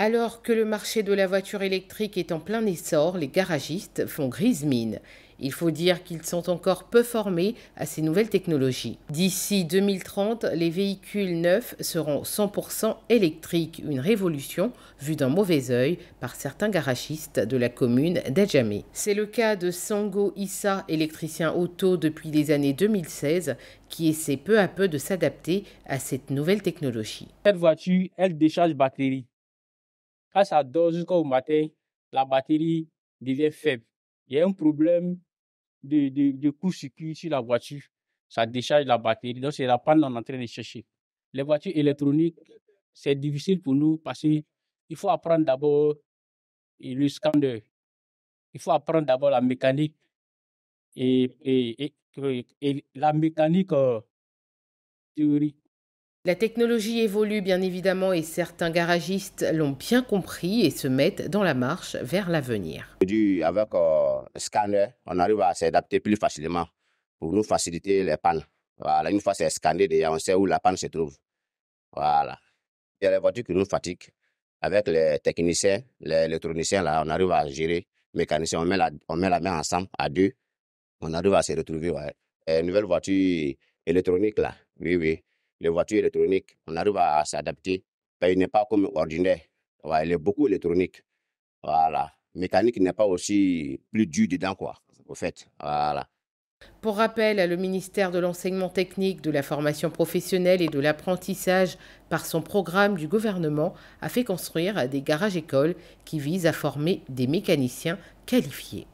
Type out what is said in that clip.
Alors que le marché de la voiture électrique est en plein essor, les garagistes font grise mine. Il faut dire qu'ils sont encore peu formés à ces nouvelles technologies. D'ici 2030, les véhicules neufs seront 100% électriques, une révolution vue d'un mauvais oeil par certains garagistes de la commune d'Adjamé. C'est le cas de Sango Issa, électricien auto depuis les années 2016, qui essaie peu à peu de s'adapter à cette nouvelle technologie. Cette voiture, elle décharge batterie. Quand ça dort jusqu'au matin, la batterie devient faible. Il y a un problème de, de, de court-circuit sur la voiture. Ça décharge la batterie. Donc, c'est la panne qu'on est en train de chercher. Les voitures électroniques, c'est difficile pour nous parce qu'il faut apprendre d'abord le scanner. Il faut apprendre d'abord la mécanique. Et, et, la mécanique euh, la technologie évolue bien évidemment et certains garagistes l'ont bien compris et se mettent dans la marche vers l'avenir. Avec le euh, scanner, on arrive à s'adapter plus facilement pour nous faciliter les pannes. Voilà, une fois c'est scanné, on sait où la panne se trouve. Voilà. Il y a les voitures qui nous fatiguent. Avec les techniciens, les électroniciens, là, on arrive à gérer. Mécaniciens, on met la, on met la main ensemble à deux. On arrive à se retrouver. une nouvelle voiture électronique, là. Oui, oui les voitures électroniques, on arrive à s'adapter. Ben, il n'est pas comme ordinaire. il est beaucoup électronique. Voilà. Mécanique n'est pas aussi plus dur dedans, quoi, au fait. Voilà. Pour rappel, le ministère de l'enseignement technique, de la formation professionnelle et de l'apprentissage, par son programme du gouvernement, a fait construire des garages-écoles qui visent à former des mécaniciens qualifiés.